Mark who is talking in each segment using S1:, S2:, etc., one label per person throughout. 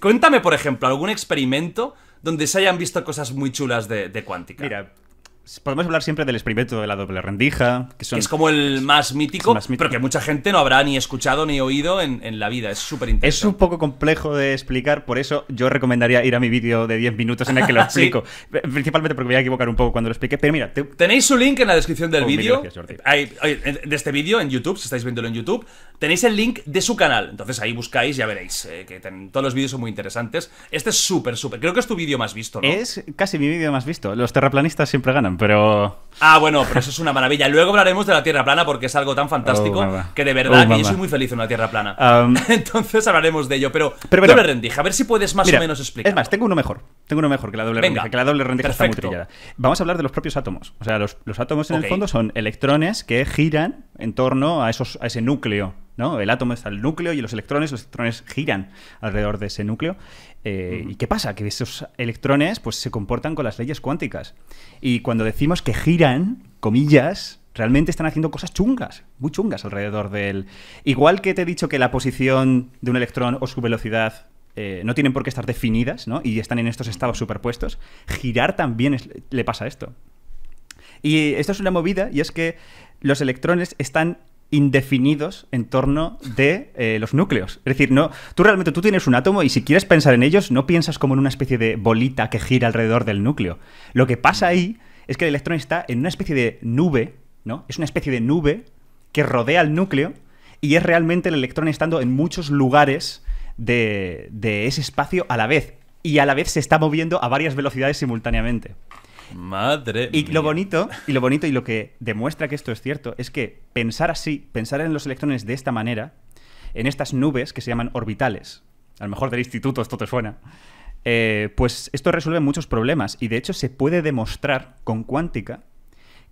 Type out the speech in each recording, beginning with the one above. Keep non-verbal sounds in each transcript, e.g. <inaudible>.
S1: Cuéntame, por ejemplo, algún experimento donde se hayan visto cosas muy chulas de, cuántica.
S2: Podemos hablar siempre del experimento de la doble rendija, que es
S1: como el más mítico, pero que mucha gente no habrá ni escuchado ni oído en, la vida. Es súper interesante.
S2: Es un poco complejo de explicar, por eso yo recomendaría ir a mi vídeo de 10 minutos en el que lo <laughs> explico. Principalmente porque me voy a equivocar un poco cuando lo explique. Pero mira,
S1: tenéis su link en la descripción del oh, vídeo. De este vídeo en YouTube, si estáis viéndolo en YouTube, tenéis el link de su canal. Entonces ahí buscáis, ya veréis, eh, que todos los vídeos son muy interesantes. Este es súper, súper. Creo que es tu vídeo más visto, ¿no?
S2: Es casi mi vídeo más visto. Los terraplanistas siempre ganan pero...
S1: Ah, bueno, pero eso es una maravilla. Luego hablaremos de la Tierra plana porque es algo tan fantástico oh, que de oh, verdad que yo soy muy feliz en la Tierra plana. <laughs> Entonces hablaremos de ello, pero, pero doble rendija, a ver si puedes más o menos explicar. Es más,
S2: tengo uno mejor. Tengo uno mejor que la doble rendija, que la doble rendija está muy trillada. Vamos a hablar de los propios átomos. O sea, los, átomos en el fondo son electrones que giran en torno a, esos, a ese núcleo. ¿no? El átomo está el núcleo y los electrones, los electrones giran alrededor de ese núcleo. Eh, ¿Y qué pasa? Que esos electrones pues, se comportan con las leyes cuánticas. Y cuando decimos que giran, comillas, realmente están haciendo cosas chungas, muy chungas alrededor del... Igual que te he dicho que la posición de un electrón o su velocidad eh, no tienen por qué estar definidas, ¿no? Y están en estos estados superpuestos, girar también le pasa esto. Y esto es una movida y es que los electrones están indefinidos en torno de eh, los núcleos. Es decir, no, tú realmente tú tienes un átomo y si quieres pensar en ellos, no piensas como en una especie de bolita que gira alrededor del núcleo. Lo que pasa ahí es que el electrón está en una especie de nube, ¿no? Es una especie de nube que rodea el núcleo y es realmente el electrón estando en muchos lugares de ese espacio a la vez. Y a la vez se está moviendo a varias velocidades simultáneamente.
S1: Madre y lo
S2: bonito, y lo bonito y lo que demuestra que esto es cierto es que pensar así, pensar en los electrones de esta manera, en estas nubes que se llaman orbitales, a lo mejor del instituto esto te suena, eh, pues esto resuelve muchos problemas y de hecho se puede demostrar con cuántica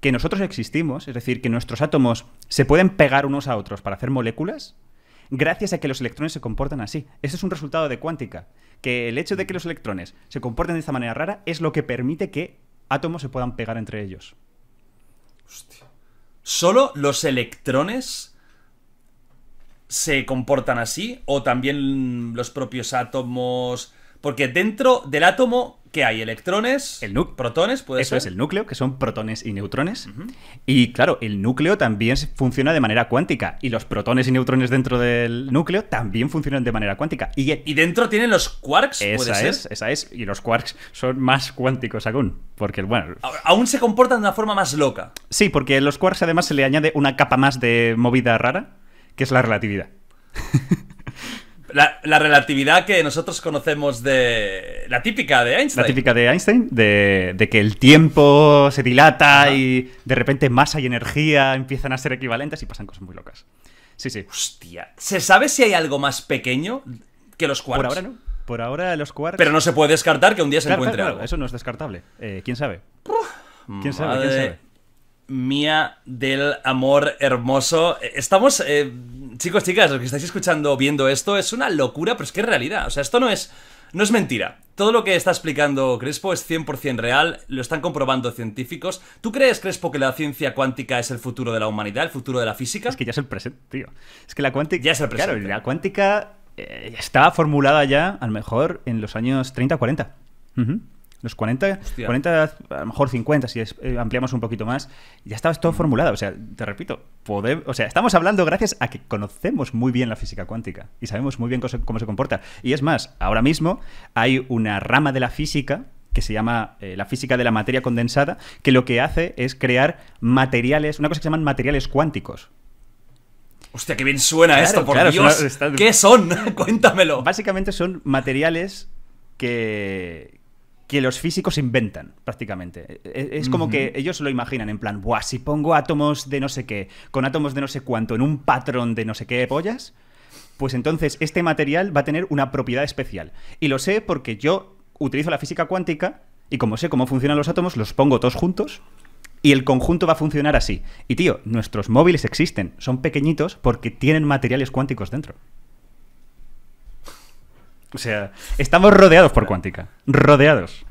S2: que nosotros existimos, es decir, que nuestros átomos se pueden pegar unos a otros para hacer moléculas gracias a que los electrones se comportan así. Ese es un resultado de cuántica, que el hecho de que los electrones se comporten de esta manera rara es lo que permite que átomos se puedan pegar entre ellos.
S1: Hostia. ¿Solo los electrones se comportan así? ¿O también los propios átomos? Porque dentro del átomo que hay electrones, protones, puede Eso es
S2: el núcleo, que son protones y neutrones. Y claro, el núcleo también funciona de manera cuántica. Y los protones y neutrones dentro del núcleo también funcionan de manera cuántica.
S1: Y, dentro tienen los quarks, esa es, Esa es, y los
S2: quarks son más cuánticos aún. Porque, bueno. Aún se comportan de una forma más loca. Sí, porque los quarks además se le añade una capa más de movida rara, que es la relatividad. <laughs>
S1: la, relatividad que nosotros conocemos de. La típica de Einstein. La
S2: típica de Einstein, de, que el tiempo se dilata y de repente masa y energía empiezan a ser equivalentes y pasan cosas muy locas. Sí, sí. Hostia.
S1: ¿Se sabe si hay algo más pequeño que los quarks? Por ahora no. Por ahora los quarks. Pero no se puede descartar que un día se encuentre
S2: Eso no es descartable. Eh, ¿Quién sabe? ¿Quién sabe?
S1: Mía del amor hermoso. Eh, estamos. Eh, chicos, chicas, lo que estáis escuchando, viendo esto, es una locura, pero es que es realidad. O sea, esto no es, no es mentira. Todo lo que está explicando Crespo es 100% real, lo están comprobando científicos. ¿Tú crees, Crespo, que la ciencia cuántica es el futuro de la humanidad, el futuro de la física? Es que ya es el presente, tío. Es que la cuántica... Ya es el presente. Claro, la cuántica eh,
S2: estaba formulada ya, a lo mejor, en los años 30 40. Los 40, 40, a lo mejor 50, si eh, ampliamos un poquito más, ya estaba todo formulado. O sea, te repito, o sea, estamos hablando gracias a que conocemos muy bien la física cuántica y sabemos muy bien cómo se, comporta. Y es más, ahora mismo hay una rama de la física que se llama eh, la física de la materia condensada, que lo que hace es crear materiales, una cosa que se llaman materiales cuánticos.
S1: Hostia, qué bien suena esto, por Dios.
S2: ¿Qué son? <laughs> Cuéntamelo. Básicamente son materiales que, que los físicos inventan, prácticamente. E, e, es, como que ellos lo imaginan, en plan, Buah, si pongo átomos de no sé qué, con átomos de no sé cuánto, en un patrón de no sé qué pollas, pues entonces este material va a tener una propiedad especial. Y lo sé porque yo utilizo la física cuántica y como sé cómo funcionan los átomos, los pongo todos juntos y el conjunto va a funcionar así. Y tío, nuestros móviles existen, son pequeñitos porque tienen materiales cuánticos dentro. O sea, estamos rodeados por cuántica. Rodeados.